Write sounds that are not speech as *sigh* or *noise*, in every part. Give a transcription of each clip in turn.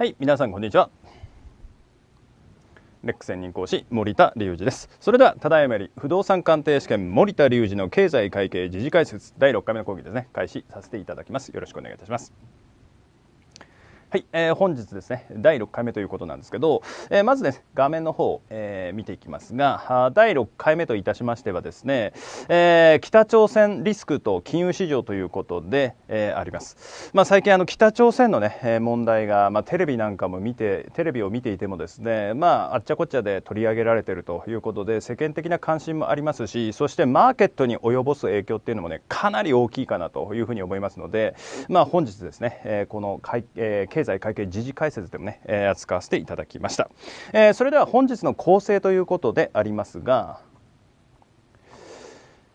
はい、皆さんこんにちは。レック専任講師森田隆二です。それではただいまより不動産鑑定試験森田隆二の経済会計時事解説第6回目の講義ですね開始させていただきます。よろしくお願いいたします。はい、えー、本日ですね、第6回目ということなんですけど、えー、まずね、画面の方、えー、見ていきますが、第6回目といたしましてはですね、えー、北朝鮮リスクと金融市場ということで、えー、あります。まあ、最近あの、北朝鮮のね、問題が、まあ、テレビなんかも見て、テレビを見ていてもですね、まあ、あっちゃこっちゃで取り上げられているということで、世間的な関心もありますし、そしてマーケットに及ぼす影響っていうのもね、かなり大きいかなというふうに思いますので、まあ、本日ですね、えー、この会、えー経済会計時事解説でもね、えー、扱わせていただきました、えー、それでは本日の構成ということでありますが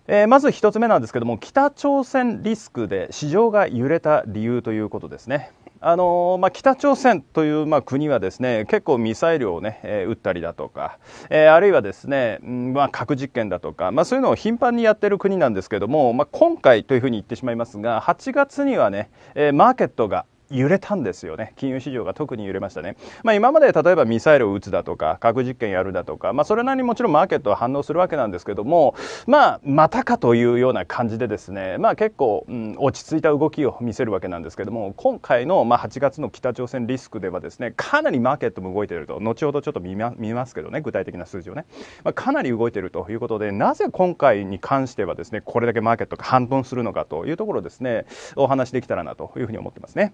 えー、まず一つ目なんですけども北朝鮮リスクで市場が揺れた理由ということですね。あのまあ、北朝鮮という、まあ、国はですね結構ミサイルをね、ねえー、撃ったりだとか、えー、あるいはですね、まあ、核実験だとか、まあ、そういうのを頻繁にやっている国なんですけども、まあ、今回というふうに言ってしまいますが8月にはね、えー、マーケットが揺れたんですよね金融市場が特に揺れましたね、まあ、今まで例えばミサイルを撃つだとか核実験やるだとか、まあ、それなりにもちろんマーケットは反応するわけなんですけども、まあ、またかというような感じでですね、まあ、結構、うん、落ち着いた動きを見せるわけなんですけども今回の、まあ、8月の北朝鮮リスクではですねかなりマーケットも動いていると後ほどちょっと見,、ま、見ますけどね具体的な数字をね、まあ、かなり動いているということでなぜ今回に関してはですねこれだけマーケットが反分するのかというところですねお話できたらなというふうに思ってますね。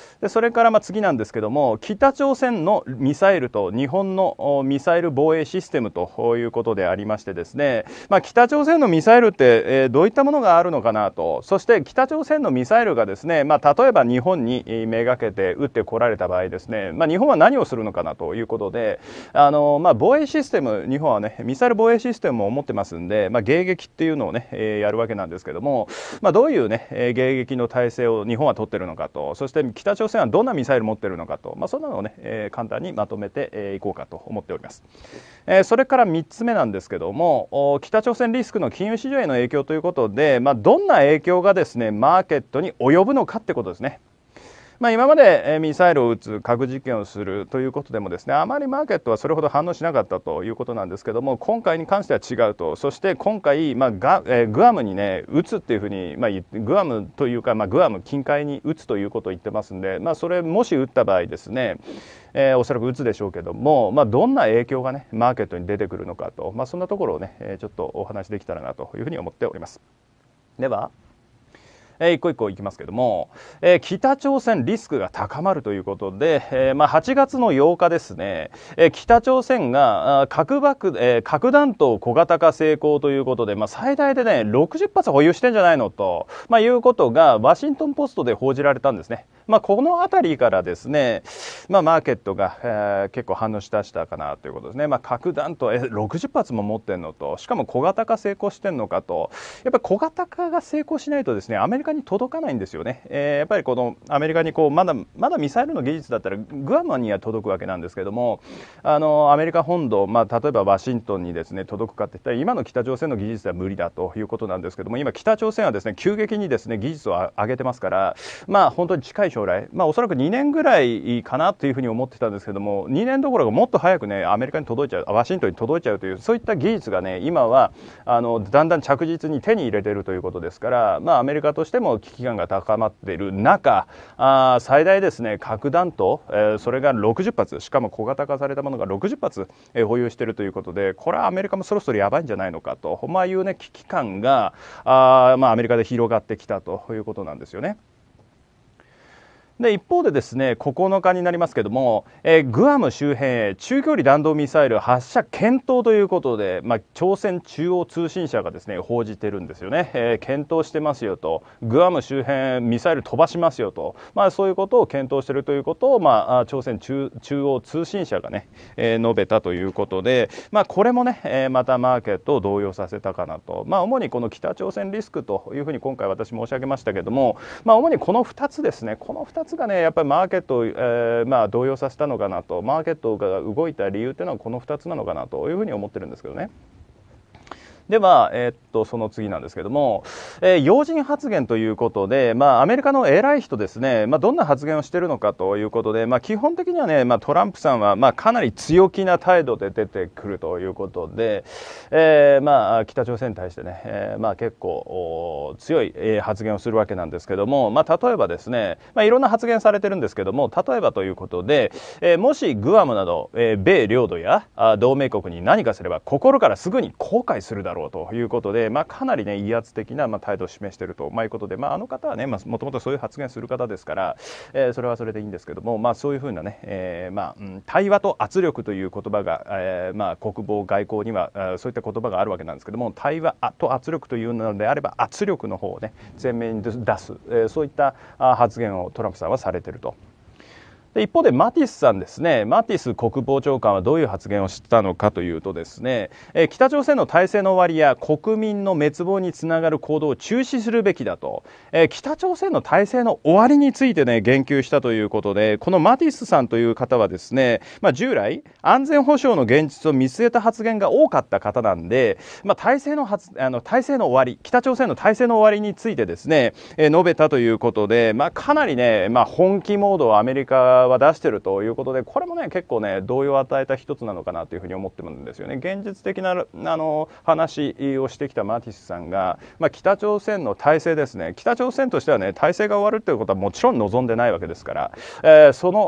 でそれからま次なんですけども、北朝鮮のミサイルと日本のミサイル防衛システムということでありまして、ですね、まあ、北朝鮮のミサイルって、えどういったものがあるのかなと、そして北朝鮮のミサイルがですね、まあ、例えば日本にめがけて撃ってこられた場合、ですね、まあ、日本は何をするのかなということで、あのま防衛システム、日本はね、ミサイル防衛システムも持ってますんで、ま迎撃っていうのをね、えやるわけなんですけども、まどういうね、迎撃の体制を日本は取ってるのかと、そして北朝鮮鮮はどんなミサイルを持っているのかと、まあ、そんなのをね、えー、簡単にまとめてい、えー、こうかと思っております、えー、それから3つ目なんですけども北朝鮮リスクの金融市場への影響ということで、まあ、どんな影響がですねマーケットに及ぶのかってことですねまあ、今までミサイルを撃つ核実験をするということでもですねあまりマーケットはそれほど反応しなかったということなんですけども今回に関しては違うとそして今回、まあがえー、グアムにね撃つっていうふうに、まあ、グアムというか、まあ、グアム近海に撃つということを言ってますんで、まあ、それもし撃った場合ですねえー、おそらく打つでしょうけども、まあ、どんな影響が、ね、マーケットに出てくるのかと、まあ、そんなところをね、えちょっとお話できたらなというふうに思っております。ではえー、一個一個いきますけども、えー、北朝鮮リスクが高まるということで、えー、まあ、8月の8日ですね、えー、北朝鮮が核爆、えー、核弾頭小型化成功ということで、まあ、最大でね、60発保有してんじゃないのと、まあ、いうことが、ワシントン・ポストで報じられたんですね。まあ、この辺りからですね、まあ、マーケットが、えー、結構反応しだしたかなということですね。まあ、核弾頭、えー、60発も持ってんのと、しかも小型化成功してんのかと、やっぱり小型化が成功しないとですね、アメリカかに届かないんですよね、えー、やっぱりこのアメリカにこうまだまだミサイルの技術だったらグアムには届くわけなんですけどもあのアメリカ本土、まあ、例えばワシントンにですね届くかっていったら今の北朝鮮の技術では無理だということなんですけども今、北朝鮮はですね急激にですね技術を上げてますから、まあ、本当に近い将来、まあ、おそらく2年ぐらいかなというふうに思ってたんですけども2年どころかもっと早くねアメリカに届いちゃうワシントンに届いちゃうというそういった技術がね今はあのだんだん着実に手に入れているということですから、まあ、アメリカとしても危機感が高まっている中あ最大ですね核弾頭、えー、それが60発しかも小型化されたものが60発、えー、保有しているということでこれはアメリカもそろそろやばいんじゃないのかと、まいう、ね、危機感があ、まあ、アメリカで広がってきたということなんですよね。で一方でですね9日になりますけども、えー、グアム周辺へ中距離弾道ミサイル発射検討ということで、まあ、朝鮮中央通信社がですね報じてるんですよね、えー、検討してますよとグアム周辺ミサイル飛ばしますよと、まあ、そういうことを検討してるということを、まあ、朝鮮中央通信社がね、えー、述べたということで、まあ、これもね、えー、またマーケットを動揺させたかなと、まあ、主にこの北朝鮮リスクというふうに今回私申し上げましたけども、まあ、主にこの2つですねこの2つつがねやっぱりマーケットを、えー、まあ、動揺させたのかなとマーケットが動いた理由っていうのはこの2つなのかなというふうに思ってるんですけどね。でえー、っと、その次なんですけども、えー、要人発言ということで、まあ、アメリカの偉い人ですね、まあ、どんな発言をしているのかということで、まあ、基本的にはね、まあ、トランプさんは、まあ、かなり強気な態度で出てくるということで、えー、まあ、北朝鮮に対してね、えー、まあ、結構、強い、えー、発言をするわけなんですけども、まあ、例えばですね、まあ、いろんな発言されてるんですけども、例えばということで、えー、もしグアムなど、えー、米領土やあ同盟国に何かすれば、心からすぐに後悔するだろうろうということで、まあ、かなり、ね、威圧的な、まあ、態度を示していると、まあ、いうことで、まあ、あの方はね、もともとそういう発言する方ですから、えー、それはそれでいいんですけども、まあ、そういうふうなね、えーまあ、対話と圧力という言葉が、えーまあ、国防、外交にはそういった言葉があるわけなんですけども、対話と圧力というのであれば、圧力の方をね、前面に出す、えー、そういった発言をトランプさんはされていると。で一方でマティスさんですね、マティス国防長官はどういう発言をしたのかというと、ですね、え北朝鮮の体制の終わりや国民の滅亡につながる行動を中止するべきだと、え北朝鮮の体制の終わりについてね、言及したということで、このマティスさんという方は、ですね、まあ、従来、安全保障の現実を見据えた発言が多かった方なんで、まあ、体制の発あの体制の終わり、北朝鮮の体制の終わりについてですね、え述べたということで、まあ、かなりね、まあ、本気モードをアメリカは出してるということでこれもね結構ね動揺を与えた一つなのかなというふうに思ってるんですよね現実的なあの話をしてきたマティスさんが、まあ、北朝鮮の体制ですね北朝鮮としてはね体制が終わるということはもちろん望んでないわけですから、えー、その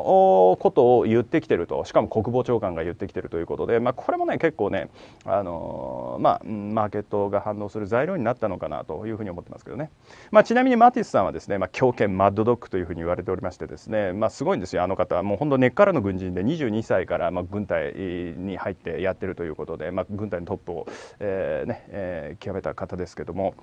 ことを言ってきてるとしかも国防長官が言ってきてるということで、まあ、これもね結構ねあのまあマーケットが反応する材料になったのかなというふうに思ってますけどね、まあ、ちなみにマティスさんはですね、まあ、強権マッドドッグというふうに言われておりましてですね、まあ、すごいんですよあの方もう本当根っからの軍人で22歳から、まあ、軍隊に入ってやってるということで、まあ、軍隊のトップを、えーねえー、極めた方ですけども。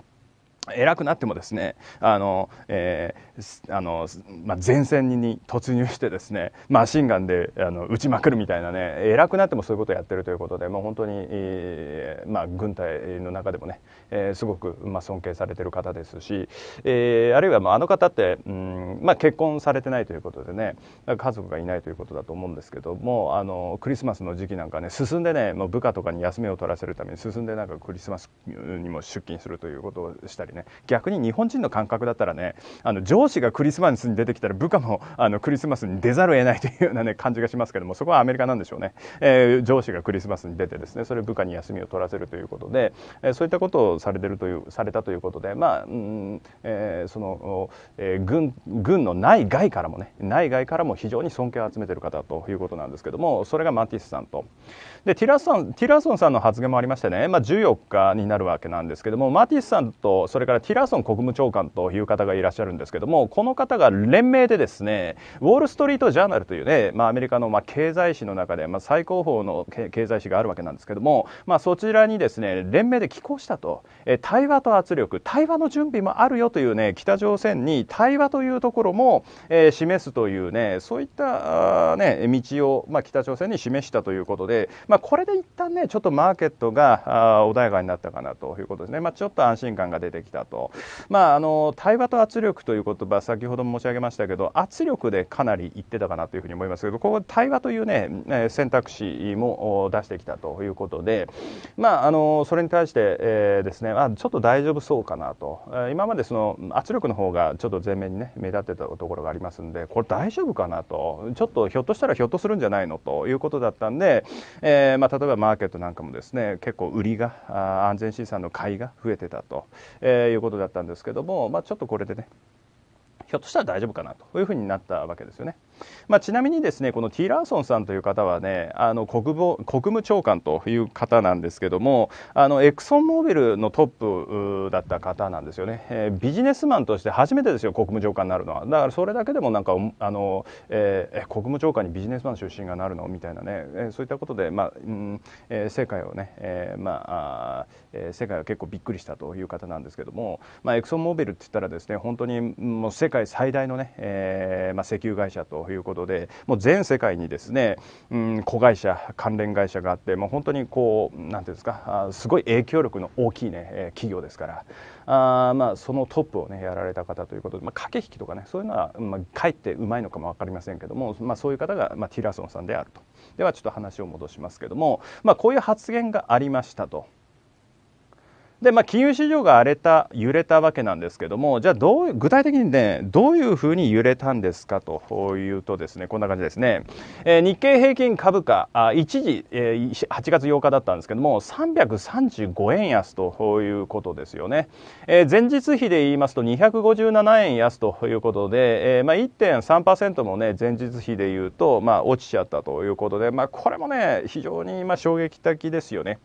偉くなってもですねあの、えーあのまあ、前線に突入してですねマシンガンであの撃ちまくるみたいなね偉くなってもそういうことをやってるということで、まあ、本当に、えーまあ、軍隊の中でもね、えー、すごく、まあ、尊敬されてる方ですし、えー、あるいは、まあ、あの方って、うんまあ、結婚されてないということでね家族がいないということだと思うんですけどもあのクリスマスの時期なんかね進んでねもう部下とかに休みを取らせるために進んでなんかクリスマスにも出勤するということをしたりりね逆に日本人の感覚だったらねあの上司がクリスマスに出てきたら部下もあのクリスマスに出ざるを得ないというような、ね、感じがしますけどもそこはアメリカなんでしょうね、えー、上司がクリスマスに出てですねそれを部下に休みを取らせるということで、えー、そういったことをされてるというされたということでまあ、その、軍の内外からもね内外からも非常に尊敬を集めている方ということなんですけどもそれがマティスさんと。でティラソンティラソンさんの発言もありましてね、まあ、14日になるわけなんですけどもマティスさんとそれからティラソン国務長官という方がいらっしゃるんですけどもこの方が連名でですねウォール・ストリート・ジャーナルというね、まあ、アメリカのまあ経済誌の中でまあ最高峰の経済誌があるわけなんですけども、まあ、そちらにですね連名で寄稿したとえ対話と圧力対話の準備もあるよというね北朝鮮に対話というところも、え示すというねそういったね道を、まあ、北朝鮮に示したということで、まあ、これで一旦ねちょっとマーケットが穏やかになったかなということですね、まあ、ちょっと安心感が出てきたと、まあ、あの対話と圧力という言葉先ほども申し上げましたけど圧力でかなり言ってたかなというふうに思いますけどここ対話というね選択肢も出してきたということで、まあ、あのそれに対して、えー、ですねあちょっと大丈夫そうかなと、え今までその圧力の方がちょっと前面にね目立ってたところがありますんでこれ大丈夫かなとちょっとひょっとしたらひょっとするんじゃないのということだったんで、えー、まあ、例えばマーケットなんかもですね結構売りが安全資産の買いが増えてたと、えー、いうことだったんですけども、まあ、ちょっとこれでねひょっとしたら大丈夫かなというふうになったわけですよね。まあ、ちなみにですねこのティー・ラーソンさんという方はねあの国防国務長官という方なんですけどもあのエクソンモービルのトップだった方なんですよね、えー、ビジネスマンとして初めてですよ国務長官になるのはだからそれだけでもなんかあの、えー、国務長官にビジネスマン出身がなるのみたいなね、えー、そういったことで、まあうんえー、世界をね、えー、まああ、え世界は結構びっくりしたという方なんですけども、まあ、エクソンモービルって言ったらですね本当にもう世界最大のね、えーまあ、石油会社とということでもう全世界にですね、うん、子会社関連会社があってもう本当にこう何ていうんですかすごい影響力の大きいね企業ですからあまあそのトップをねやられた方ということで、まあ、駆け引きとかねそういうのは、まあ、かえってうまいのかも分かりませんけども、まあ、そういう方が、まあ、ティラソンさんであると。ではちょっと話を戻しますけども、まあ、こういう発言がありましたと。で、まあ、金融市場が荒れた、揺れたわけなんですけども、じゃあどう、具体的にね、どういうふうに揺れたんですかというとですね、こんな感じですね。えー、日経平均株価、あ一時、えー、8月8日だったんですけども、335円安ということですよね。えー、前日比で言いますと257円安ということで、えー、まあ、1.3%もね、前日比で言うと、まあ、落ちちゃったということで、まあ、これもね、非常にまあ衝撃的ですよね。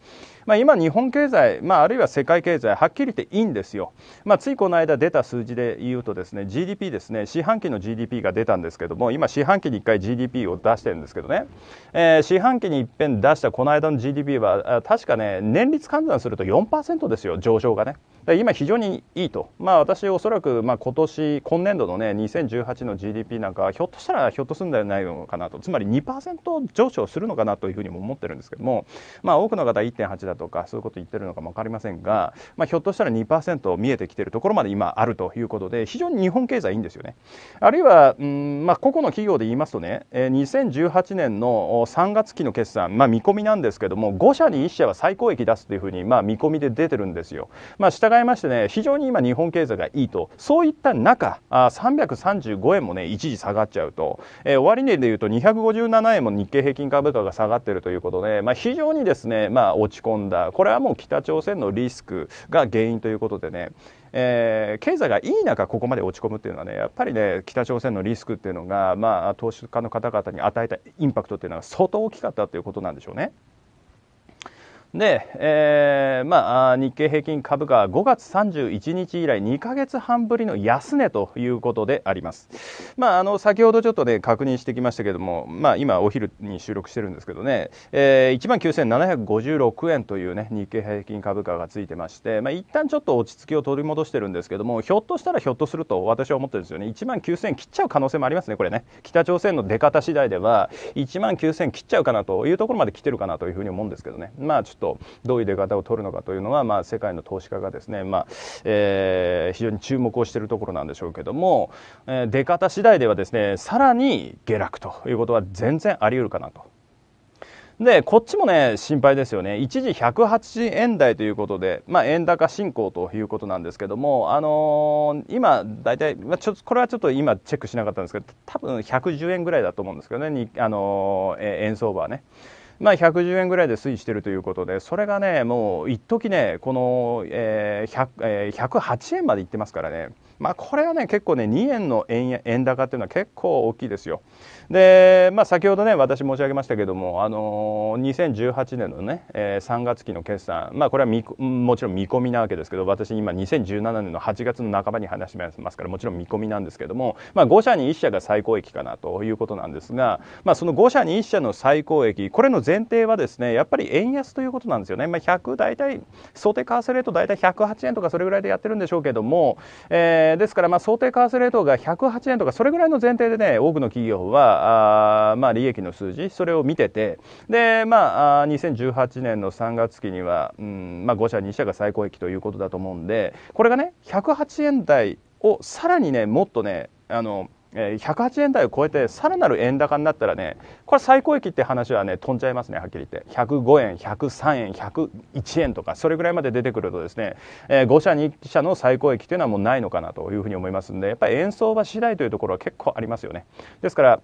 まあ、今、日本経済、まあ、あるいは世界経済、はっきり言っていいんですよ、まあ、ついこの間出た数字で言うと、ですね GDP ですね、四半期の GDP が出たんですけども、今、四半期に1回 GDP を出してるんですけどね、えー、四半期にいっぺん出したこの間の GDP は、確かね、年率換算すると4%ですよ、上昇がね。今、非常にいいと、まあ、私、おそらく、まあ、今年今年度の、ね、2018の GDP なんか、ひょっとしたらひょっとするんじゃないのかなと、つまり2%上昇するのかなというふうにも思ってるんですけども、まあ、多くの方、1.8だとか、そういうこと言ってるのかも分かりませんが、まあ、ひょっとしたら2%見えてきてるところまで今、あるということで、非常に日本経済いいんですよね。あるいは、うんまあ、個々の企業で言いますとね、2018年の3月期の決算、まあ、見込みなんですけども、5社に1社は最高益出すというふうに、まあ、見込みで出てるんですよ。まあ、従いましてね、非常に今日本経済がいいと。そういった中、あ335円もね、一時下がっちゃうと。えー、終値でいうと257円も日経平均株価が下がってるということで、まあ、非常にですね、まあ、落ち込んだ。これはもう北朝鮮のリスクが原因ということでね、えー、経済がいい中ここまで落ち込むっていうのはねやっぱりね北朝鮮のリスクっていうのが、まあ、投資家の方々に与えたインパクトっていうのは相当大きかったということなんでしょうね。で、えー、まあ、日経平均株価は5月31日以来2か月半ぶりの安値ということであります。まあ、あの先ほどちょっと、ね、確認してきましたけども、まあ、今、お昼に収録してるんですけどね、えー、1万9756円という、ね、日経平均株価がついてまして、まあ一旦ちょっと落ち着きを取り戻してるんですけども、ひょっとしたらひょっとすると私は思ってるんですよね、1万9000円切っちゃう可能性もありますね、これね、北朝鮮の出方次第では、1万9000円切っちゃうかなというところまで来てるかなというふうに思うんですけどね。まあちょっととどういう出方を取るのかというのは、まあ、世界の投資家がですね、まあえー、非常に注目をしているところなんでしょうけども、えー、出方次第ではですねさらに下落ということは全然あり得るかなと。でこっちもね心配ですよね一時1 0円台ということで、まあ、円高進行ということなんですけども、あのー、今大体、まあ、ちょこれはちょっと今チェックしなかったんですけど多分110円ぐらいだと思うんですけどねあのー、円相場はね。まあ、110円ぐらいで推移しているということでそれがねもう一時ねこの、えーえー、108円までいってますからねまあ、これはね結構ね2円の円高っていうのは結構大きいですよ。で、まあ、先ほどね私申し上げましたけども、あのー、2018年のね、えー、3月期の決算、まあ、これはみもちろん見込みなわけですけど私今2017年の8月の半ばに話しますからもちろん見込みなんですけども、まあ、5社に1社が最高益かなということなんですが、まあ、その5社に1社の最高益これの前提はですねやっぱり円安ということなんですよね。まあ、100大体想定為替レート大体108円とかそれぐらいでやってるんでしょうけども、えーえー、ですから、まあ、想定為替レートが108円とか、それぐらいの前提でね、多くの企業は、あまあ、利益の数字、それを見てて、で、まあ、2018年の3月期には、うんまあ、5社、2社が最高益ということだと思うんで、これがね、108円台をさらにね、もっとね、あの、え108円台を超えてさらなる円高になったらねこれ最高益って話はね飛んじゃいますねはっきり言って105円103円101円とかそれぐらいまで出てくるとですね、え5社2社の最高益というのはもうないのかなというふうに思いますんでやっぱり円相場次第というところは結構ありますよねですから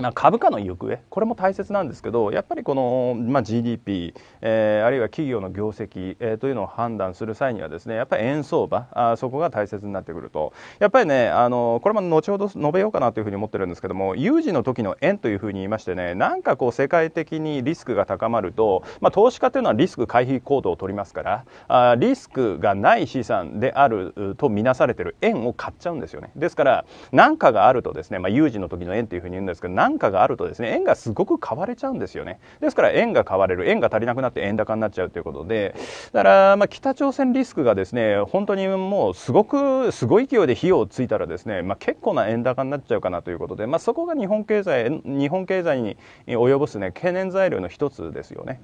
まあ、株価の行方これも大切なんですけどやっぱりこの、まあ、GDP、えー、あるいは企業の業績、えー、というのを判断する際にはですねやっぱり円相場あそこが大切になってくるとやっぱりねあのこれも後ほど述べようかなというふうに思ってるんですけども有事の時の円というふうに言いましてねなんかこう世界的にリスクが高まると、まあ、投資家というのはリスク回避行動を取りますからあリスクがない資産であるとみなされてる円を買っちゃうんですよねですから何かがあるとですね、まあ、有事の時の円というふうに言うんですけど何かがあるとですね円がすごく買われちゃうんですよねですから円が買われる円が足りなくなって円高になっちゃうということでだからま北朝鮮リスクがですね本当にもうすごくすごい勢いで費用をついたらですね、まあ、結構な円高になっちゃうかなということで、まあ、そこが日本経済日本経済に及ぼす、ね、懸念材料の一つですよね。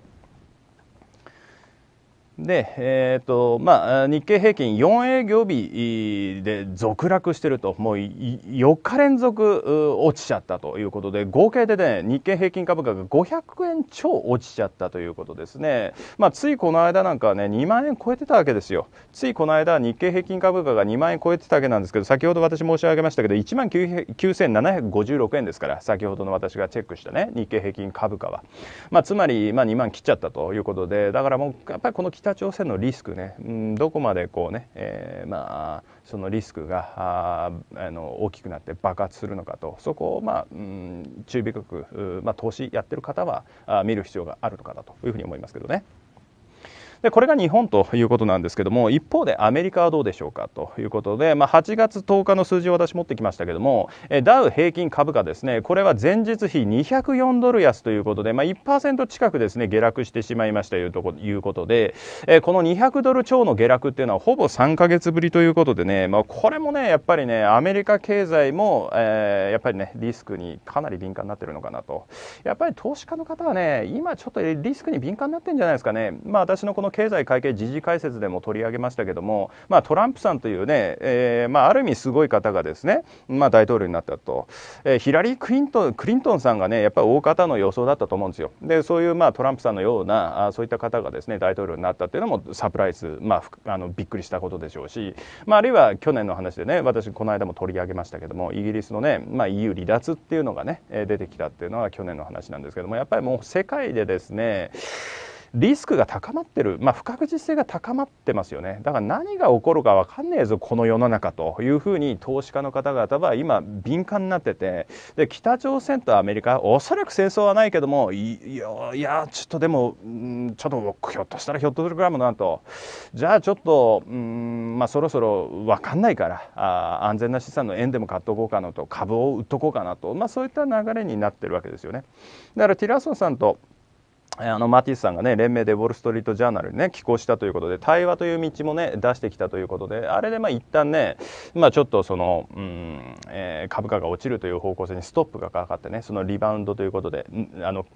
で、えーとまあ、日経平均4営業日で続落してると、もう4日連続落ちちゃったということで、合計で、ね、日経平均株価が500円超落ちちゃったということですね、まあ、ついこの間なんかは、ね、2万円超えてたわけですよ、ついこの間、日経平均株価が2万円超えてたわけなんですけど、先ほど私申し上げましたけど、1万9756円ですから、先ほどの私がチェックした、ね、日経平均株価は。まあ、つまり、まあ、2万切っちゃったということで、だからもう、やっぱりこの切北朝鮮のリスクね、うん、どこまでこうね、えー、まあそのリスクがああの大きくなって爆発するのかとそこをまあ、うん、中米国、まあ、投資やってる方はあ見る必要があるのかなというふうに思いますけどね。でこれが日本ということなんですけども一方でアメリカはどうでしょうかということで、まあ、8月10日の数字を私持ってきましたけどもダウ平均株価ですねこれは前日比204ドル安ということで、まあ、1%近くですね下落してしまいましたということでこの200ドル超の下落っていうのはほぼ3か月ぶりということでね、まあ、これもねやっぱりねアメリカ経済も、えー、やっぱりねリスクにかなり敏感になってるのかなとやっぱり投資家の方はね今ちょっとリスクに敏感になってるんじゃないですかね、まあ、私のこの経済会計時事解説でも取り上げましたけども、まあ、トランプさんというね、えーまあ、ある意味すごい方がですね、まあ、大統領になったと、えー、ヒラリークリントン・クリントンさんがねやっぱり大方の予想だったと思うんですよでそういう、まあ、トランプさんのようなあそういった方がですね大統領になったっていうのもサプライズ、まあ、あのびっくりしたことでしょうし、まあ、あるいは去年の話でね私この間も取り上げましたけどもイギリスのね、まあ、EU 離脱っていうのがね出てきたっていうのは去年の話なんですけどもやっぱりもう世界でですねリスクが高まってる、まあ、不確実性が高まってますよねだから何が起こるか分かんねえぞこの世の中というふうに投資家の方々は今敏感になっててで北朝鮮とアメリカおそらく戦争はないけどもいやいやちょっとでも、うん、ちょっとひょっとしたらひょっとするかもなとじゃあちょっと、うんまあ、そろそろ分かんないからあ安全な資産の円でも買っとこうかなと株を売っとこうかなと、まあ、そういった流れになってるわけですよね。だからティラソンさんとあのマティスさんがね連名でウォール・ストリート・ジャーナルにね寄稿したということで対話という道もね出してきたということであれでまあ一旦ねまあちょっとその、うんえー、株価が落ちるという方向性にストップがかかってねそのリバウンドということであの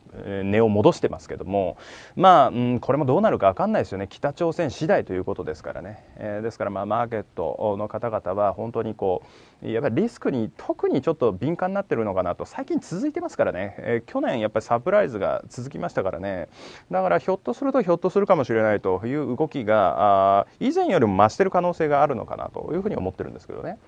値を戻してますけどもまあ、うん、これもどうなるか分かんないですよね北朝鮮次第ということですからね、えー、ですからまあマーケットの方々は本当にこうやっぱりリスクに特にちょっと敏感になってるのかなと、最近続いてますからね、えー、去年やっぱりサプライズが続きましたからね、だからひょっとするとひょっとするかもしれないという動きが、あ以前よりも増してる可能性があるのかなというふうに思ってるんですけどね。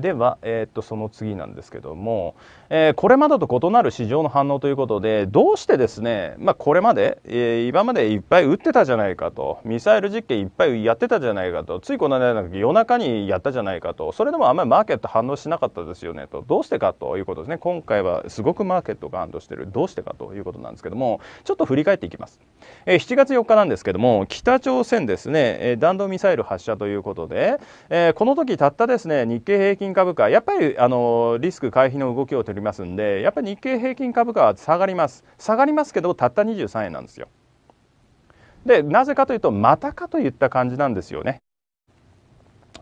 では、えっと、その次なんですけども、えー、これまでと異なる市場の反応ということで、どうしてですね、まあ、これまで、えー、今までいっぱい撃ってたじゃないかと、ミサイル実験いっぱいやってたじゃないかと、ついこの間夜中にやったじゃないかと、それでもあんまりマーケット反応しなかったですよねと、どうしてかということですね、今回はすごくマーケットが反応している、どうしてかということなんですけども、ちょっと振り返っていきます。えー、7月4日なんですけども、北朝鮮ですね、え弾道ミサイル発射ということで、えこの時たったですね、日経平均均株価、やっぱりあのリスク回避の動きを取りますんで、やっぱり日経平均株価は下がります、下がりますけど、たった23円なんですよ。で、なぜかというと、またかといった感じなんですよね。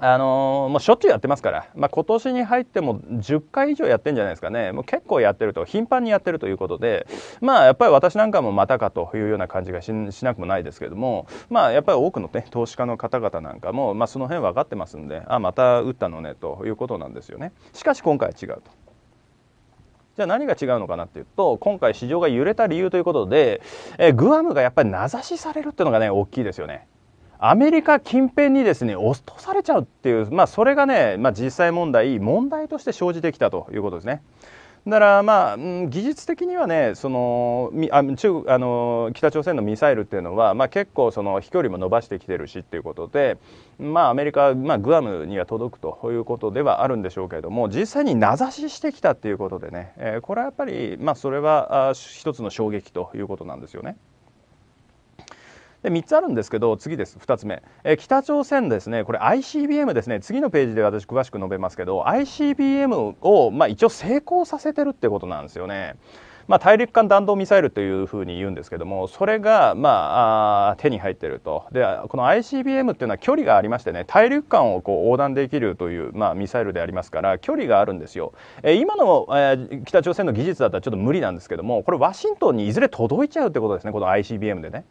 あのー、もうしょっちゅうやってますから、まあ、今年に入っても10回以上やってんじゃないですかね、もう結構やってると、頻繁にやってるということで、まあ、やっぱり私なんかもまたかというような感じがしなくもないですけども、まあ、やっぱり多くの、ね、投資家の方々なんかも、まあ、その辺分かってますんで、あまた打ったのねということなんですよね。しかし今回は違うとじゃあ何が違うのかなっていうと今回市場が揺れた理由ということで、えグアムがやっぱり名指しされるっていうのがね大きいですよね。アメリカ近辺にですね押とされちゃうっていう、まあ、それがね、まあ、実際問題問題として生じてきたということですね。だからまあ、技術的にはねそのあ中あの北朝鮮のミサイルっていうのは、まあ、結構その飛距離も伸ばしてきてるしっていうことで、まあ、アメリカ、まあ、グアムには届くということではあるんでしょうけれども実際に名指ししてきたっていうことでね、えー、これはやっぱり、まあ、それはあ一つの衝撃ということなんですよね。で3つあるんですけど次です2つ目、え北朝鮮ですねこれ ICBM ですね次のページで私詳しく述べますけど ICBM を、まあ、一応成功させてるってことなんですよね。まあ、大陸間弾道ミサイルというふうに言うんですけどもそれが、まあ、あ手に入っているとでこの ICBM っていうのは距離がありましてね大陸間をこう横断できるという、まあ、ミサイルでありますから距離があるんですよ、えー、今の、えー、北朝鮮の技術だったらちょっと無理なんですけどもこれワシントンにいずれ届いちゃうってことですねこの ICBM でね。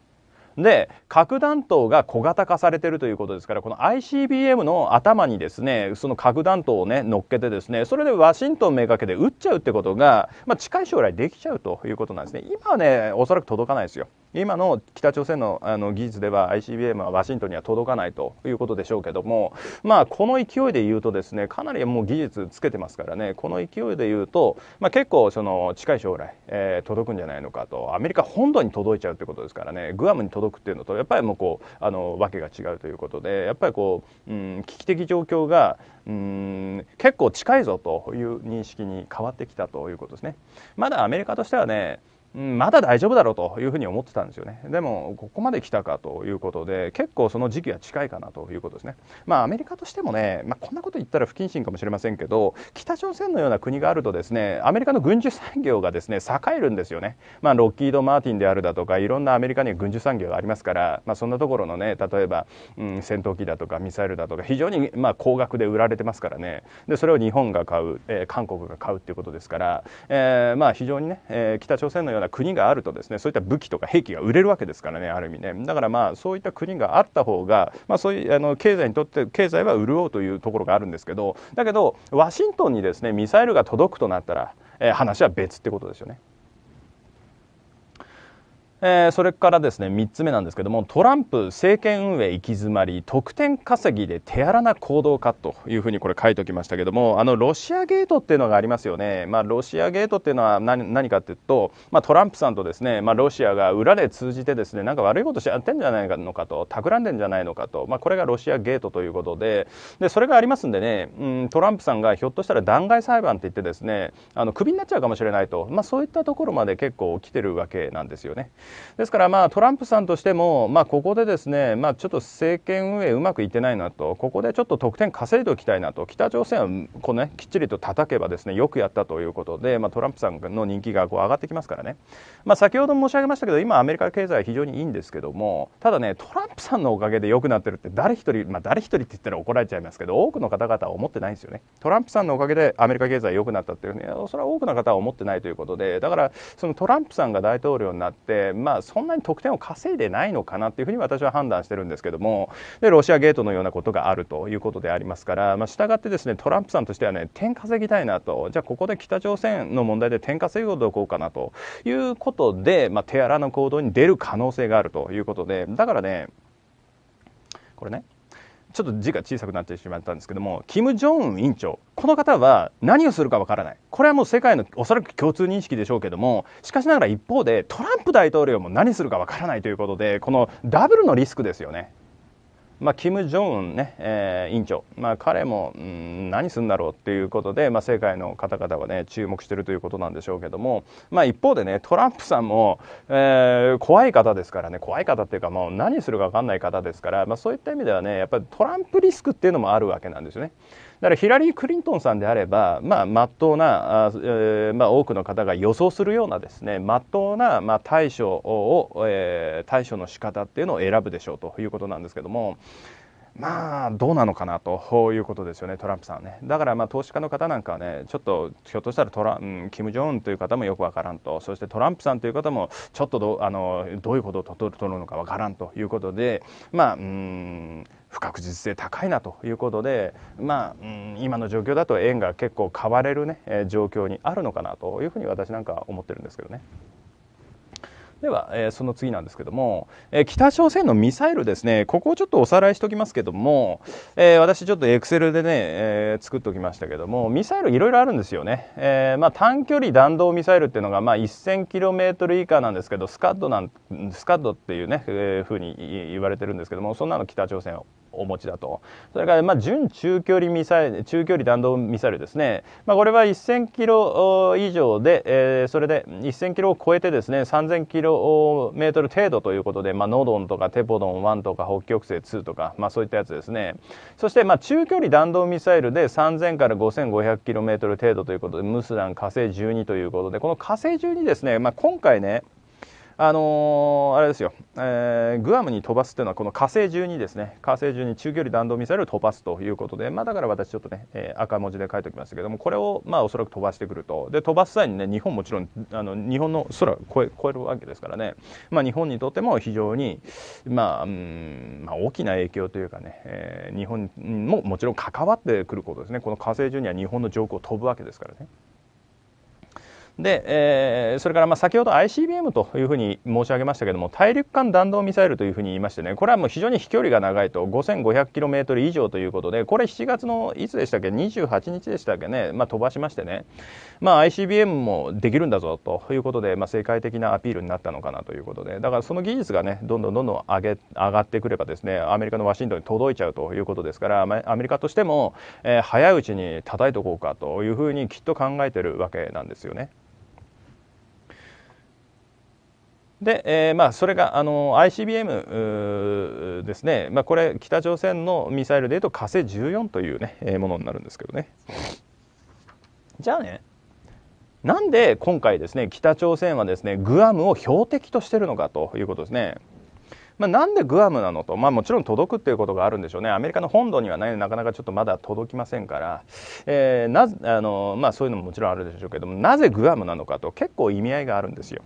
で核弾頭が小型化されてるということですからこの ICBM の頭にですねその核弾頭をね乗っけてですねそれでワシントンめがけて撃っちゃうってことが、まあ、近い将来できちゃうということなんですね今はねおそらく届かないですよ今の北朝鮮のあの技術では ICBM はワシントンには届かないということでしょうけども、まあ、この勢いで言うとですねかなりもう技術つけてますからねこの勢いで言うと、まあ、結構その近い将来、えー、届くんじゃないのかとアメリカ本土に届いちゃうってことですからねグアムに届くっていうのとやっぱりもうこうあの訳が違うということでやっぱりこう、うん、危機的状況が、うん、結構近いぞという認識に変わってきたということですね。まだアメリカとしてはねまだ大丈夫だろうというふうに思ってたんですよね。でも、ここまで来たかということで、結構その時期は近いかなということですね。まあ、アメリカとしてもね、まあ、こんなこと言ったら不謹慎かもしれませんけど、北朝鮮のような国があるとですね、アメリカの軍需産業がですね、栄えるんですよね。まあ、ロッキード・マーティンであるだとか、いろんなアメリカには軍需産業がありますから、まあ、そんなところのね、例えば、うん、戦闘機だとかミサイルだとか、非常にまあ高額で売られてますからね。で、それを日本が買う、えー、韓国が買うっていうことですから、えー、まあ、非常にね、えー、北朝鮮のようなな国があるとですねそういった武器とか兵器が売れるわけですからねある意味ねだからまあそういった国があった方が、まあ、そういうあの経済にとって経済は潤うというところがあるんですけどだけどワシントンにですねミサイルが届くとなったら、えー、話は別ってことですよね。えー、それからですね3つ目なんですけどもトランプ政権運営行き詰まり得点稼ぎで手荒な行動かというふうにこれ書いておきましたけどもあのロシアゲートっていうのがありますよね、まあ、ロシアゲートっていうのは何何かっていうと、まあ、トランプさんとですね、まあ、ロシアが裏で通じてですねなんか悪いことしちゃってんじゃないのかと企んでんじゃないのかと、まあ、これがロシアゲートということででそれがありますんでね、うん、トランプさんがひょっとしたら弾劾裁判って言ってですねあのクビになっちゃうかもしれないと、まあ、そういったところまで結構起きてるわけなんですよね。ですから、まあ、トランプさんとしても、まあ、ここでですね、まあ、ちょっと政権運営うまくいってないなと、ここでちょっと得点稼いでおきたいなと、北朝鮮はこう、ね、きっちりと叩けばですねよくやったということで、まあ、トランプさんの人気がこう上がってきますからね、まあ、先ほど申し上げましたけど、今、アメリカ経済は非常にいいんですけども、ただね、トランプさんのおかげでよくなってるって、誰一人、まあ、誰一人って言ったら怒られちゃいますけど、多くの方々は思ってないんですよね。トランプさんのおかげでアメリカ経済良くなったっていうね、それは多くの方は思ってないということで、だから、そのトランプさんが大統領になって、まあ、そんなに得点を稼いでないのかなというふうに私は判断してるんですけどもでロシアゲートのようなことがあるということでありますから、ましたがってですねトランプさんとしてはね点稼ぎたいなとじゃあここで北朝鮮の問題で点稼ぎをどこうかなということで、まあ、手荒な行動に出る可能性があるということでだからねこれねちょっと字が小さくなってしまったんですけども、キム・ジョンウン委員長、この方は何をするかわからない、これはもう世界のおそらく共通認識でしょうけども、しかしながら一方で、トランプ大統領も何するかわからないということで、このダブルのリスクですよね。まあ、キム・ジョンね、えー、委員長、まあ、彼も、うん、何するんだろうっていうことで、まあ、世界の方々はね注目してるということなんでしょうけども、まあ、一方でねトランプさんも、えー、怖い方ですからね怖い方っていうかもう何するか分かんない方ですから、まあ、そういった意味ではねやっぱりトランプリスクっていうのもあるわけなんですよね。だからヒラリー・クリントンさんであれば、まあ、真っ当な、あえー、まあ、多くの方が予想するようなですね、真っ当な、まあ、対処を、えー、対処の仕方っていうのを選ぶでしょうということなんですけども、まあどうなのかなということですよね、トランプさんね。だからまあ投資家の方なんかはね、ちょっとひょっとしたらトラキム・ジョンという方もよくわからんと、そしてトランプさんという方もちょっとどあのどういうことを取るのかわからんということで、まあ、うん不確実性高いなということで、まあ、うん、今の状況だと円が結構買われるね、状況にあるのかなというふうに私なんか思ってるんですけどね。では、えー、その次なんですけども、えー、北朝鮮のミサイルですね、ここをちょっとおさらいしておきますけども、えー、私ちょっとエクセルでね、え作っておきましたけども、ミサイルいろいろあるんですよね。えまあ、短距離弾道ミサイルっていうのが、まあ、1000km 以下なんですけど、スカッドなん、スカッドっていうね、えー、ふうに言われてるんですけども、そんなの北朝鮮を。お持ちだと、それからま準中距離ミサイル、中距離弾道ミサイルですね、まあ、これは1000キロ以上で、えー、それで1000キロを超えてですね3000キロメートル程度ということで、まあ、ノドンとかテポドン1とか北極星2とか、まあ、そういったやつですね、そしてま中距離弾道ミサイルで3000から5500キロメートル程度ということで、ムスラン、火星12ということで、この火星12ですね、ま今回ね、あのー、あれですよ、えー、グアムに飛ばすというのは、この火星12ですね、火星12、中距離弾道ミサイルを飛ばすということで、まあ、だから私、ちょっとね、えー、赤文字で書いておきましたけども、これを、まあ、おそらく飛ばしてくると、で飛ばす際にね、日本もちろん、あの日本の空を越ええるわけですからね、まあ、日本にとっても非常に、まあうんまあ、大きな影響というかね、えー、日本ももちろん関わってくることですね、この火星12は日本の上空を飛ぶわけですからね。で、えー、それからまあ先ほど ICBM というふうに申し上げましたけれども大陸間弾道ミサイルというふうに言いましてねこれはもう非常に飛距離が長いと5 5 0 0トル以上ということでこれ7月のいつでしたっけ28日でしたっけね、まあ、飛ばしましてね、まあ、ICBM もできるんだぞということで、まあ、世界的なアピールになったのかなということでだからその技術がねどんどんどんどん上げ上がってくればですねアメリカのワシントンに届いちゃうということですからアメリカとしても、えー、早いうちに叩いておこうかというふうにきっと考えてるわけなんですよね。で、えーまあ、それがあの ICBM ですね、まあ、これ、北朝鮮のミサイルでいうと火星14という、ね、ものになるんですけどね。じゃあね、なんで今回、ですね北朝鮮はですねグアムを標的としてるのかということですね。まあ、なんでグアムなのと、まあ、もちろん届くっていうことがあるんでしょうね、アメリカの本土にはね、なかなかちょっとまだ届きませんから、えーなあのまあ、そういうのももちろんあるでしょうけども、なぜグアムなのかと、結構意味合いがあるんですよ。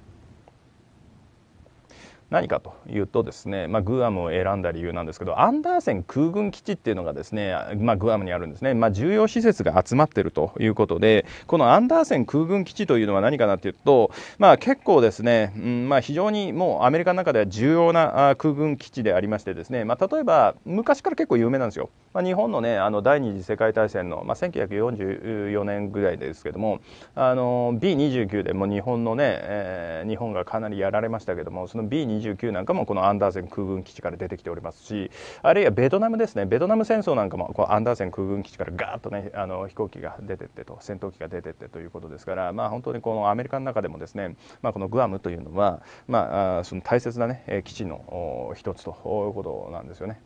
何かというとですね、まあ、グアムを選んだ理由なんですけどアンダーセン空軍基地っていうのがですね、まあ、グアムにあるんですね、まあ、重要施設が集まっているということでこのアンダーセン空軍基地というのは何かなっていうと、まあ、結構ですね、うんまあ、非常にもうアメリカの中では重要な空軍基地でありましてですね、まあ、例えば昔から結構有名なんですよ。まあ、日本の,、ね、あの第二次世界大戦の、まあ、1944年ぐらいですけどもあの B29 でも日本のね、えー、日本がかなりやられましたけどもその B29 なんかもこのアンダーセン空軍基地から出てきておりますしあるいはベトナムですねベトナム戦争なんかもこうアンダーセン空軍基地からガーッとねあの飛行機が出てってと戦闘機が出てってということですから、まあ、本当にこのアメリカの中でもですね、まあ、このグアムというのは、まあ、その大切な、ね、基地の一つということなんですよね。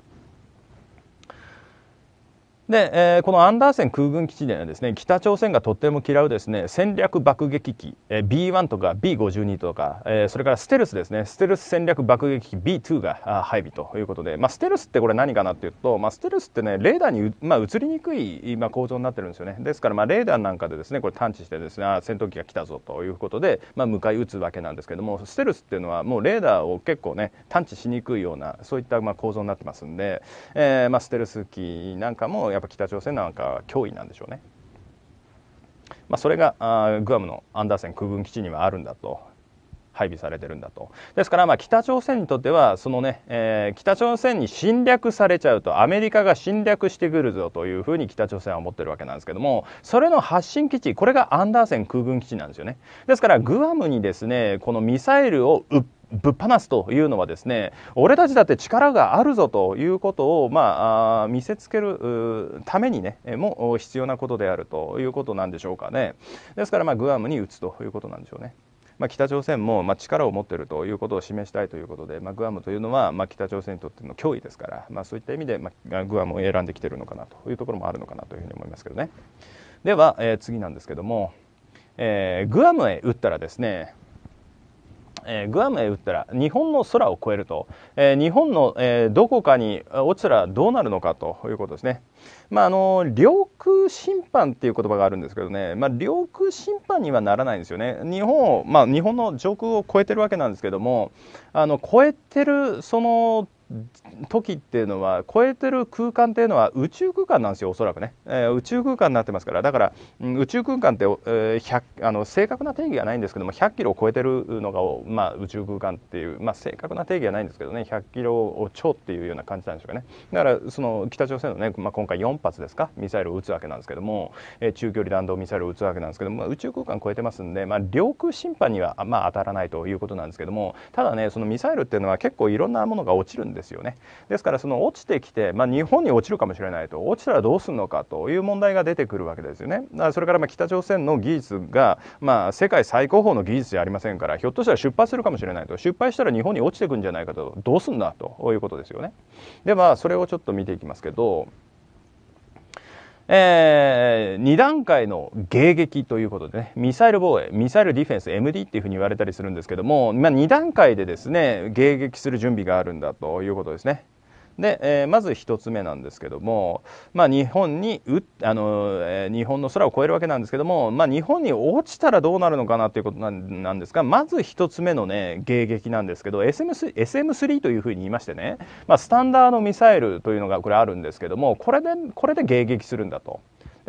で、えー、このアンダーセン空軍基地ではですね北朝鮮がとっても嫌うですね戦略爆撃機、えー、B1 とか B52 とか、えー、それからステルスですねステルス戦略爆撃機 B2 が配備ということで、まあ、ステルスってこれ何かなっていうと、まあ、ステルスってねレーダーに、まあ、映りにくい、まあ、構造になってるんですよねですから、まあ、レーダーなんかでですねこれ探知してですねあ戦闘機が来たぞということで、まあ、迎え撃つわけなんですけどもステルスっていうのはもうレーダーを結構ね探知しにくいようなそういったまあ構造になってますんで、えーまあ、ステルス機なんかもやっぱりぱ北朝鮮なんか脅威なんでしょうね。まあ、それがあグアムのアンダーセン空軍基地にはあるんだと配備されてるんだとですからまあ北朝鮮にとってはそのね、えー、北朝鮮に侵略されちゃうとアメリカが侵略してくるぞというふうに北朝鮮は思ってるわけなんですけどもそれの発信基地これがアンダーセン空軍基地なんですよねですからグアムにですねこのミサイルを売っぶっ放すというのはですね俺たちだって力があるぞということを、まあ、見せつけるためにねも必要なことであるということなんでしょうかねですから、まあ、グアムに打つということなんでしょうね。まあ、北朝鮮もま力を持っているということを示したいということで、まグアムというのはま北朝鮮にとっての脅威ですから、まそういった意味でまグアムを選んできているのかなというところもあるのかなというふうに思いますけどね。では、え次なんですけども、えー、グアムへ打ったらですねえー、グアムへ打ったら日本の空を越えると、えー、日本の、えー、どこかに落ちたらどうなるのかということですね。まあ、あの領空侵犯っていう言葉があるんですけどね、まあ、領空侵犯にはならないんですよね、日本を、まあ、日本の上空を越えてるわけなんですけども、あの越えてるその時っていうのは超えてる空間っていうのは宇宙空間なんですよおそらくね、えー、宇宙空間になってますからだから、うん、宇宙空間って、えー、あの正確な定義がないんですけども100キロを超えてるのが、まあ、宇宙空間っていう、まあ、正確な定義はないんですけどね100キロを超っていうような感じなんでしょうかねだからその北朝鮮のね、まあ、今回4発ですかミサイルを撃つわけなんですけども、えー、中距離弾道ミサイルを撃つわけなんですけども、まあ、宇宙空間超えてますんで、まあ、領空侵犯には、まあ、当たらないということなんですけどもただねそのミサイルっていうのは結構いろんなものが落ちるんですですよねですからその落ちてきて、まあ、日本に落ちるかもしれないと落ちたらどうするのかという問題が出てくるわけですよねそれからま北朝鮮の技術が、まあ、世界最高峰の技術じゃありませんからひょっとしたら出発するかもしれないと失敗したら日本に落ちてくんじゃないかとどうすんだということですよねではそれをちょっと見ていきますけどえー、2段階の迎撃ということでね、ミサイル防衛、ミサイルディフェンス、MD っていうふうに言われたりするんですけども、まあ、2段階でですね、迎撃する準備があるんだということですね。で、えー、まず1つ目なんですけども、まあ、日本にうあの、えー、日本の空を越えるわけなんですけども、まあ、日本に落ちたらどうなるのかなということなんですがまず1つ目の、ね、迎撃なんですけど SM3, SM3 というふうに言いましてね、まあ、スタンダードミサイルというのがこれあるんですけどもこれでこれで迎撃するんだと。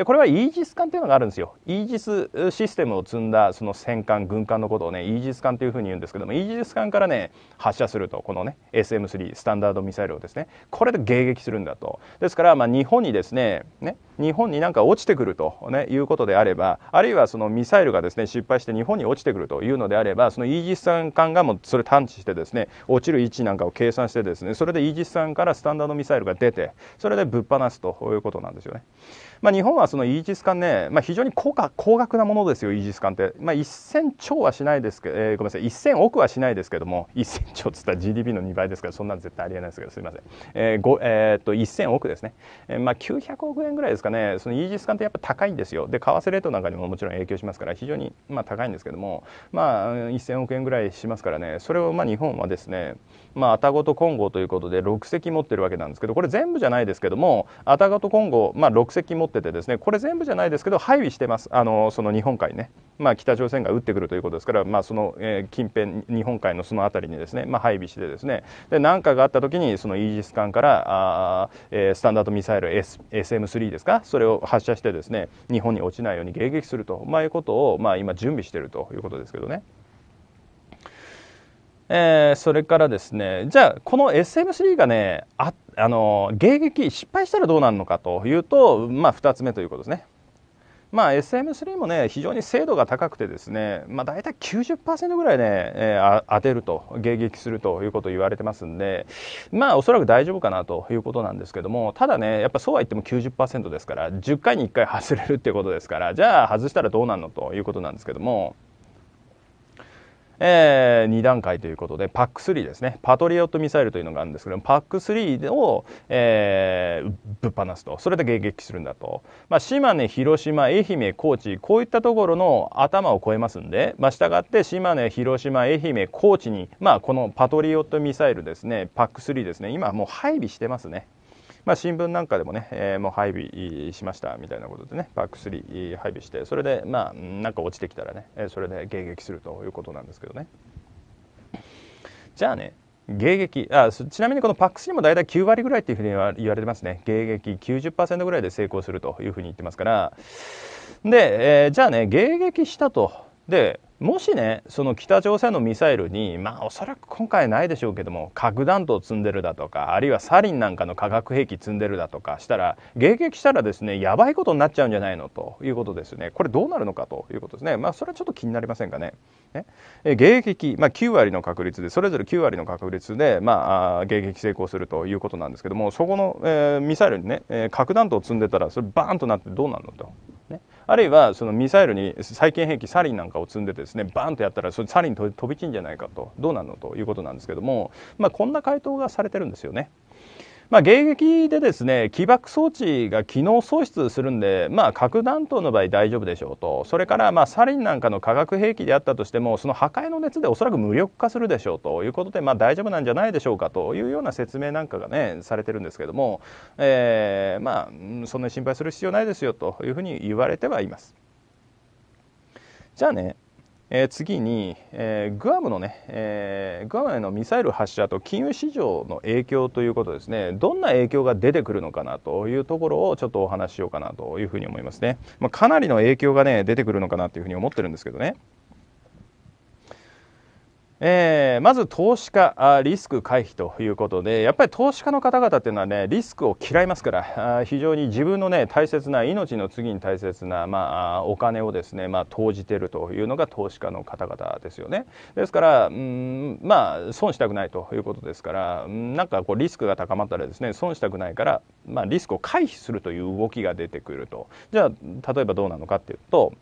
これはイージス艦というのがあるんですよイージスシステムを積んだその戦艦軍艦のことをねイージス艦というふうに言うんですけどもイージス艦からね発射するとこのね SM3 スタンダードミサイルをですねこれで迎撃するんだとですからまあ日本にですねね日本になんか落ちてくると、ね、いうことであればあるいはそのミサイルがですね失敗して日本に落ちてくるというのであればそのイージス艦がもうそれ探知してですね落ちる位置なんかを計算してですねそれでイージス艦からスタンダードミサイルが出てそれでぶっ放すということなんですよね。まあ、日本ははそのイージス艦ね、まあ、非常に高価高額なものですよ、イージス艦って、まあ、1000兆はしないですけど、えー、ごめんなさい、1000億はしないですけども、1000 *laughs* 兆っつったら GDP の2倍ですから、そんなん絶対ありえないですけど、すみません、えーごえー、っと1000億ですね、えー、まあ、900億円ぐらいですかね、そのイージス艦ってやっぱ高いんですよ、で為替レートなんかにももちろん影響しますから、非常にまあ高いんですけども、まあ、1000億円ぐらいしますからね、それをまあ日本はですね、まあ、アタゴと金剛ということで、6隻持ってるわけなんですけど、これ全部じゃないですけども、アタゴと金剛、まあ、6隻持っててですね、ねこれ全部じゃないですけど配備してますあのその日本海ね、まあ、北朝鮮が撃ってくるということですから、まあ、その、え近辺日本海のその辺りにですね、まあ、配備してですねで何かがあった時にそのイージス艦からあ、えー、スタンダードミサイル、S、SM3 ですかそれを発射してですね日本に落ちないように迎撃すると、まあ、いうことを、まあ、今準備しているということですけどね。えー、それからですねじゃあこの SM3 がねああの迎撃失敗したらどうなるのかというと、まあ、2つ目ということですね。まあ、SM3 もね非常に精度が高くてですね、まあ、大体90%ぐらいね、えー、当てると迎撃するということを言われてますんでまあおそらく大丈夫かなということなんですけどもただねやっぱそうは言っても90%ですから10回に1回外れるっていうことですからじゃあ外したらどうなるのということなんですけども。えー、2段階ということで、PAC3 ですね、パトリオットミサイルというのがあるんですけども、PAC3 を、えー、ぶっ放すと、それで迎撃するんだと、まあ、島根、広島、愛媛、高知、こういったところの頭を越えますんで、まあ、したがって島根、広島、愛媛、高知に、まあ、このパトリオットミサイルですね、PAC3 ですね、今もう配備してますね。まあ、新聞なんかでもね、えー、もう配備しましたみたいなことでね、パーク3配備して、それで、まあ、なんか落ちてきたらね、それで迎撃するということなんですけどね。じゃあね、迎撃あちなみにこの PAX 3も大体9割ぐらいっていうふうには言われてますね迎撃90%ぐらいで成功するというふうに言ってますからで、えー、じゃあね迎撃したとでもしねその北朝鮮のミサイルにまあおそらく今回ないでしょうけども核弾頭積んでるだとかあるいはサリンなんかの化学兵器積んでるだとかしたら迎撃したらですねやばいことになっちゃうんじゃないのということですねこれどうなるのかということですねまあそれはちょっと気になりませんかね。ねえ迎撃、まあ、9割の確率でそれぞれ9割の確率で、まあ、迎撃成功するということなんですけどもそこの、えー、ミサイルにね、えー、核弾頭を積んでたらそれバーンとなってどうなるのとあるいはそのミサイルに最近兵器サリンなんかを積んでですねバーンとやったらそれサリン飛び散んじゃないかとどうなのということなんですけども、まあ、こんな回答がされてるんですよね。まあ、迎撃でですね起爆装置が機能喪失するんで、まあ、核弾頭の場合大丈夫でしょうとそれからまあサリンなんかの化学兵器であったとしてもその破壊の熱でおそらく無力化するでしょうということで、まあ、大丈夫なんじゃないでしょうかというような説明なんかがねされてるんですけども、えー、まあそんなに心配する必要ないですよというふうに言われてはいます。じゃあねえー、次に、えー、グアムのね、えー、グアムへのミサイル発射と金融市場の影響ということですね、どんな影響が出てくるのかなというところをちょっとお話ししようかなというふうに思いますね。まあ、かなりの影響がね、出てくるのかなというふうに思ってるんですけどね。えー、まず投資家リスク回避ということでやっぱり投資家の方々っていうのはねリスクを嫌いますから非常に自分のね大切な命の次に大切な、まあ、お金をですね、まあ、投じてるというのが投資家の方々ですよねですからうんまあ損したくないということですからなんかこうリスクが高まったらですね損したくないから、まあ、リスクを回避するという動きが出てくるとじゃあ例えばどうなのかっていうと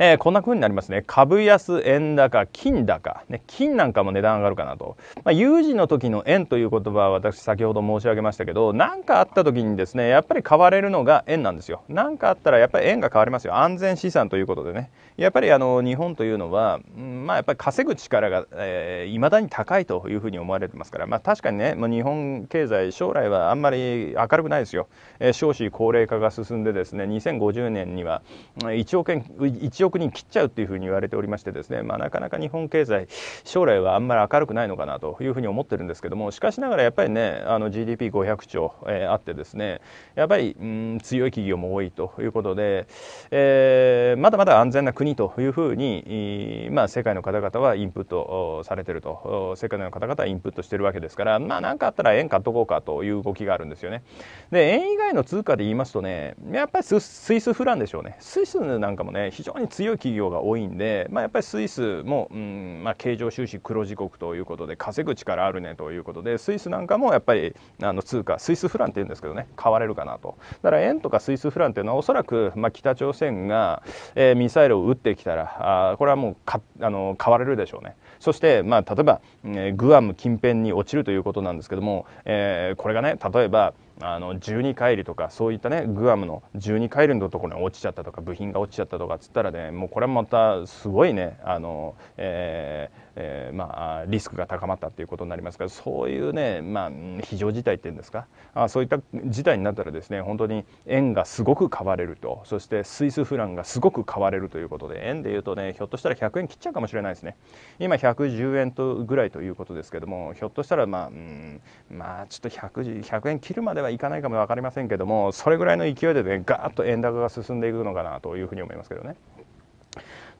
えー、こんな風になりますね。株安、円高、金高。ね、金なんかも値段上がるかなと。まあ、有事の時の円という言葉は私先ほど申し上げましたけど、何かあった時にですね、やっぱり買われるのが円なんですよ。何かあったらやっぱり円が買われますよ。安全資産ということでね。やっぱりあの、日本というのは、うん、まあやっぱり稼ぐ力が、えー、未だに高いというふうに思われてますから、まあ確かにね、もう日本経済将来はあんまり明るくないですよ。えー、少子高齢化が進んでですね、2050年には1億円、1億億人切っちゃうっていうふうに言われておりましてですね、まあ、なかなか日本経済将来はあんまり明るくないのかなというふうに思ってるんですけどもしかしながらやっぱりねあの GDP500 兆、えー、あってですねやっぱり、うん、強い企業も多いということで、えー、まだまだ安全な国というふうに、まあ、世界の方々はインプットされてると世界の方々はインプットしてるわけですからまあ何かあったら円買っとこうかという動きがあるんですよねで円以外の通貨で言いますとねやっぱりスイスフランでしょうねスイスなんかもね非常に強い企業が多いんで、まあ、やっぱりスイスも、うんまあ、経常収支黒字国ということで稼ぐ力あるねということでスイスなんかもやっぱりあの通貨スイスフランっていうんですけどね買われるかなとだから円とかスイスフランっていうのはおそらく、まあ、北朝鮮が、えー、ミサイルを撃ってきたらあこれはもうかあの買われるでしょうねそして、まあ、例えば、えー、グアム近辺に落ちるということなんですけども、えー、これがね例えばあの12回りとかそういったねグアムの12回りのところに落ちちゃったとか部品が落ちちゃったとかっつったらねもうこれはまたすごいねあの、えーえー、まあ、リスクが高まったっていうことになりますからそういうね、まあ、非常事態っていうんですかあそういった事態になったらですね本当に円がすごく買われるとそしてスイスフランがすごく買われるということで円でいうとねひょっとしたら100円切っちゃうかもしれないですね今110円とぐらいということですけどもひょっとしたらまあ、うん、まあちょっと 100, 100円切るまでははいかないかも分かりませんけどもそれぐらいの勢いでねガーッと円高が進んでいくのかなというふうに思いますけどね。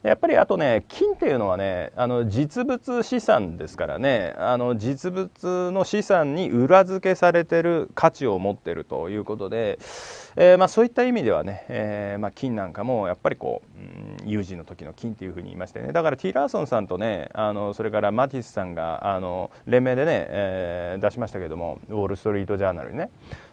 やっぱりあとね金っていうのはねあの実物資産ですからねあの実物の資産に裏付けされてる価値を持ってるということでえー、まあ、そういった意味ではね、えー、まあ、金なんかもやっぱりこう、うん、有事の時の金っていうふうに言いましてねだからティー・ラーソンさんとねあのそれからマティスさんがあの連名でね、えー、出しましたけどもウォール・ストリート・ジャーナルにね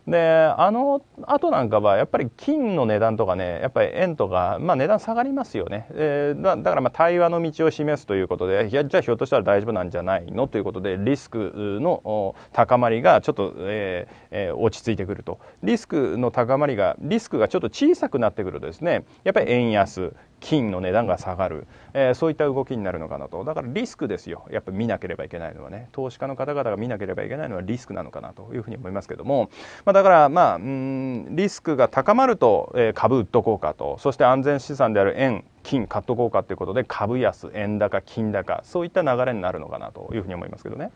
であの後なんかはやっぱり金の値段とかねやっぱり円とか、まあ、値段下がりますよね、えー、だからまあ対話の道を示すということでいやじゃあひょっとしたら大丈夫なんじゃないのということでリスクの高まりがちょっと、えーえー、落ち着いてくるとリスクの高まりがリスクがちょっと小さくなってくるとですねやっぱり円安金の値段が下がる、えー、そういった動きになるのかなとだからリスクですよやっぱ見なければいけないのはね投資家の方々が見なければいけないのはリスクなのかなというふうに思いますけども、まあ、だからまあうんリスクが高まると、えー、株売っとこうかとそして安全資産である円金買っとこうかということで株安円高金高そういった流れになるのかなというふうに思いますけどね。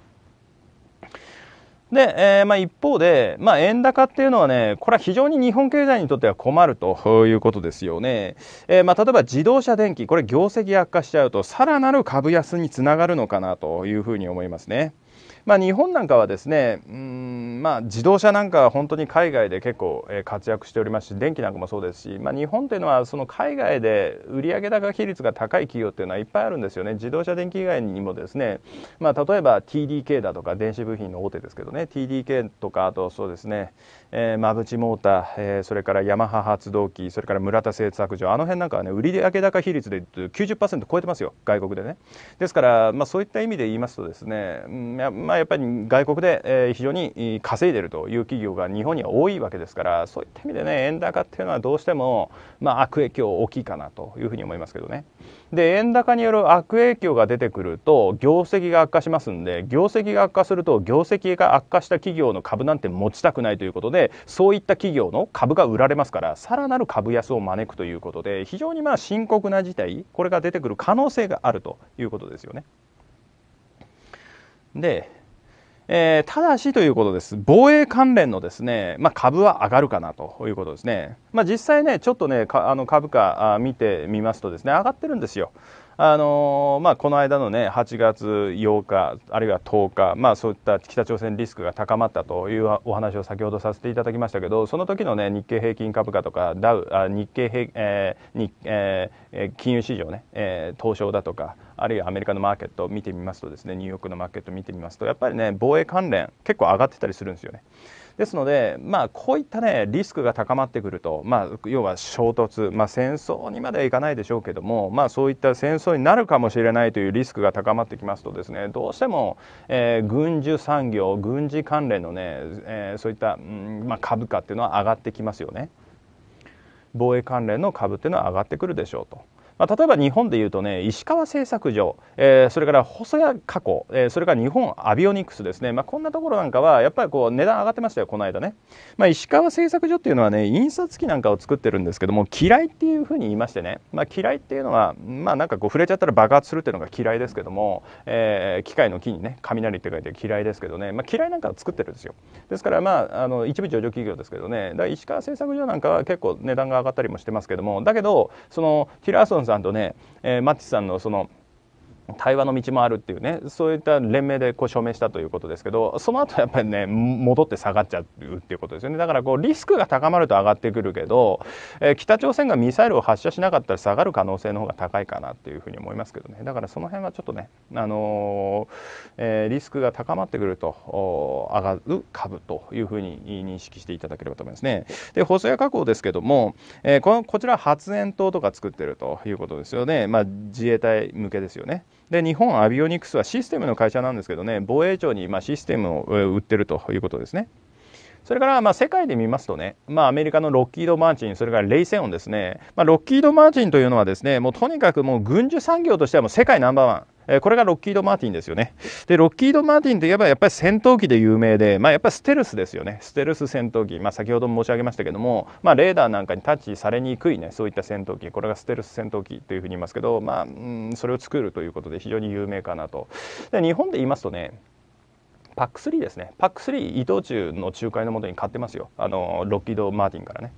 で、えー、まあ、一方で、まあ、円高っていうのはね、これは非常に日本経済にとっては困るということですよね。えー、まあ、例えば自動車電機、これ業績悪化しちゃうと、さらなる株安につながるのかなというふうに思いますね。まあ、日本なんかはですねうん、まあ、自動車なんかは本当に海外で結構活躍しておりますし電気なんかもそうですし、まあ、日本というのはその海外で売上高比率が高い企業というのはいっぱいあるんですよね自動車電気以外にもですね、まあ、例えば TDK だとか電子部品の大手ですけどね TDK とかあとそうですね、えー、マブチモーター、えー、それからヤマハ発動機それから村田製作所あの辺なんかはね売上高比率で言うと90%超えてますよ外国でねですから、まあ、そういった意味で言いますとですね、うんまあ、やっぱり外国で非常に稼いでるという企業が日本には多いわけですからそういった意味でね円高っていうのはどうしても、ま悪影響大きいかなというふうに思いますけどね。で円高による悪影響が出てくると業績が悪化しますんで業績が悪化すると業績が悪化した企業の株なんて持ちたくないということでそういった企業の株が売られますからさらなる株安を招くということで非常にまあ深刻な事態これが出てくる可能性があるということですよね。でえー、ただしということです。防衛関連のですね、まあ、株は上がるかなということですね。まあ、実際ね、ちょっとね、あの株価見てみますとですね、上がってるんですよ。あのまあ、この間の、ね、8月8日、あるいは10日、まあ、そういった北朝鮮リスクが高まったというお話を先ほどさせていただきましたけど、その時のね、日経平均株価とか、ダウ、あ日経平、えー日えー、金融市場ね、えー、東証だとか、あるいはアメリカのマーケットを見てみますとですね、ニューヨークのマーケットを見てみますと、やっぱりね、防衛関連、結構上がってたりするんですよね。ですので、まあ、こういった、ね、リスクが高まってくると、まあ、要は衝突、まあ、戦争にまではいかないでしょうけども、まあ、そういった戦争になるかもしれないというリスクが高まってきますとですねどうしても、えー、軍需産業軍事関連のね、えー、そういった、うんまあ、株価っていうのは上がってきますよね。防衛関連の株っていうのは上がってくるでしょうと。まあ、例えば日本でいうとね石川製作所、えー、それから細谷加工、えー、それから日本アビオニクスですね、まあ、こんなところなんかはやっぱりこう値段上がってましたよこの間ね、まあ、石川製作所っていうのはね印刷機なんかを作ってるんですけども嫌いっていうふうに言いましてね、まあ、嫌いっていうのはまあなんかこう触れちゃったら爆発するっていうのが嫌いですけども、えー、機械の木にね雷って書いて嫌いですけどね、まあ、嫌いなんか作ってるんですよですからまああの一部上場企業ですけどねだ石川製作所なんかは結構値段が上がったりもしてますけどもだけどそのティラーソンさんとね、えー、マッチさんのその対話の道もあるっていうねそういった連名でこう署名したということですけどその後やっぱりね戻って下がっちゃうっていうことですよねだからこうリスクが高まると上がってくるけど、えー、北朝鮮がミサイルを発射しなかったら下がる可能性の方が高いかなっていうふうに思いますけどねだからその辺はちょっとね、あのー、えー、リスクが高まってくると上がる株というふうに認識していただければと思いますね。で補正加工ですけども、えー、このこちら発煙筒とか作ってるということですよね、まあ、自衛隊向けですよね。で日本アビオニクスはシステムの会社なんですけどね防衛庁にまシステムを売ってるということですね。それからま世界で見ますとね、まあ、アメリカのロッキード・マーチンそれからレイセオンですね、まあ、ロッキード・マーチンというのはですねもうとにかくもう軍需産業としてはもう世界ナンバーワンえこれがロッキード・マーティンですよね。で、ロッキード・マーティンといえばやっぱり戦闘機で有名で、まあ、やっぱりステルスですよね。ステルス戦闘機。まあ、先ほども申し上げましたけども、まあ、レーダーなんかにタッチされにくいね、そういった戦闘機。これがステルス戦闘機というふうに言いますけど、まあ、ん、それを作るということで非常に有名かなと。で、日本で言いますとね、パック3ですね。パック3、伊藤忠の仲介のもとに買ってますよ。あの、ロッキード・マーティンからね。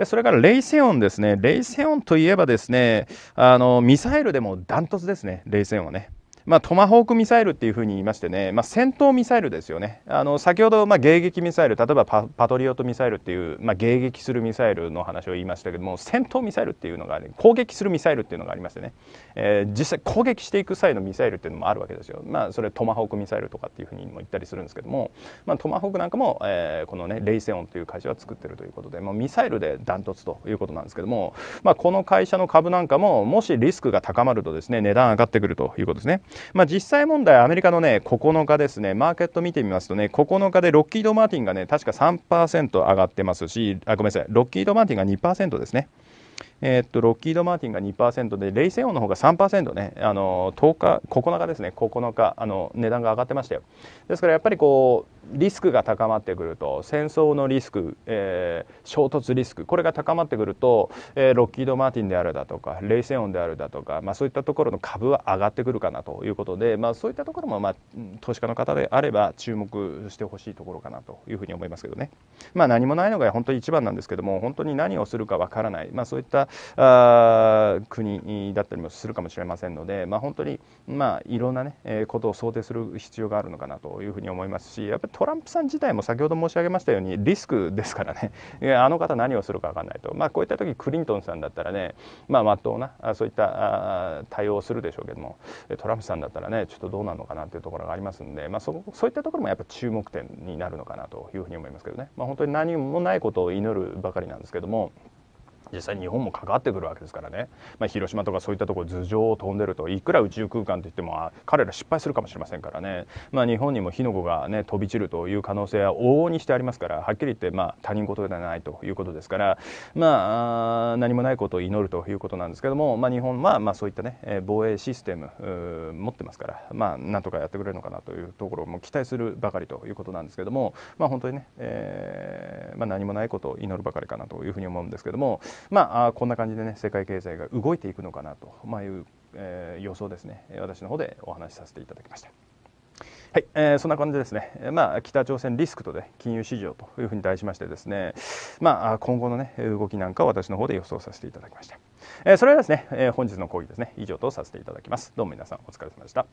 でそれからレイセオンですね、レイセオンといえばですね、あのミサイルでもダントツですね、レイセオンはね。まあ、トマホークミサイルっていうふうに言いましてね、まあ、戦闘ミサイルですよね、あの先ほど、まあ、迎撃ミサイル、例えばパトリオットミサイルっていう、まあ、迎撃するミサイルの話を言いましたけども、戦闘ミサイルっていうのが、ね、攻撃するミサイルっていうのがありましてね、えー、実際攻撃していく際のミサイルっていうのもあるわけですよ。まあ、それトマホークミサイルとかっていうふうにも言ったりするんですけども、まあ、トマホークなんかも、えー、このねレイセオンという会社は作ってるということで、まあ、ミサイルでダントツということなんですけども、まあ、この会社の株なんかももしリスクが高まるとですね値段上がってくるということですね。まあ、実際問題アメリカのね9日ですねマーケット見てみますとね9日でロッキード・マーティンがね確か3%上がってますしあごめんなさいロッキード・マーティンが2%ですね。えー、っとロッキード・マーティンが2%でレイセオンの方が3%ねあの10日9日ですね9日あの値段が上がってましたよですからやっぱりこうリスクが高まってくると戦争のリスク、えー、衝突リスクこれが高まってくると、えー、ロッキード・マーティンであるだとかレイセオンであるだとか、まあ、そういったところの株は上がってくるかなということで、まあ、そういったところも、まあ、投資家の方であれば注目してほしいところかなというふうに思いますけどね、まあ、何もないのが本当に一番なんですけども本当に何をするかわからない、まあ、そういったあ国だったりもするかもしれませんので、まあ、本当に、まあ、いろんなね、ええことを想定する必要があるのかなというふうに思いますしやっぱりトランプさん自体も先ほど申し上げましたようにリスクですからねあの方何をするか分かんないと、まあ、こういった時クリントンさんだったらねまあ真っ当なそういった対応をするでしょうけどもトランプさんだったらねちょっとどうなのかなというところがありますんで、まあ、そそういったところもやっぱ注目点になるのかなというふうに思いますけどね、まあ、本当に何もないことを祈るばかりなんですけども。実際日本も関わってくるわけですからね、まあ、広島とかそういったところ頭上を飛んでるといくら宇宙空間といっても彼ら失敗するかもしれませんからね、まあ、日本にも火の粉が、ね、飛び散るという可能性は往々にしてありますからはっきり言ってまあ他人事ではないということですから、まあ、何もないことを祈るということなんですけども、まあ、日本はまあそういったね防衛システム持ってますから、まあ、なんとかやってくれるのかなというところも期待するばかりということなんですけども、まあ、本当にね、えーまあ、何もないことを祈るばかりかなというふうに思うんですけども。まあ、こんな感じでね、世界経済が動いていくのかなと、まいう、えー、予想ですね、私の方でお話しさせていただきました。はい、えー、そんな感じですね、まあ、北朝鮮リスクと、ね、金融市場というふうに題しましてですね、まあ、今後の、ね、動きなんかを私の方で予想させていただきました、えー、それではですね、えー、本日の講義ですね以上とさせていただきますどうも皆さんお疲れ様でした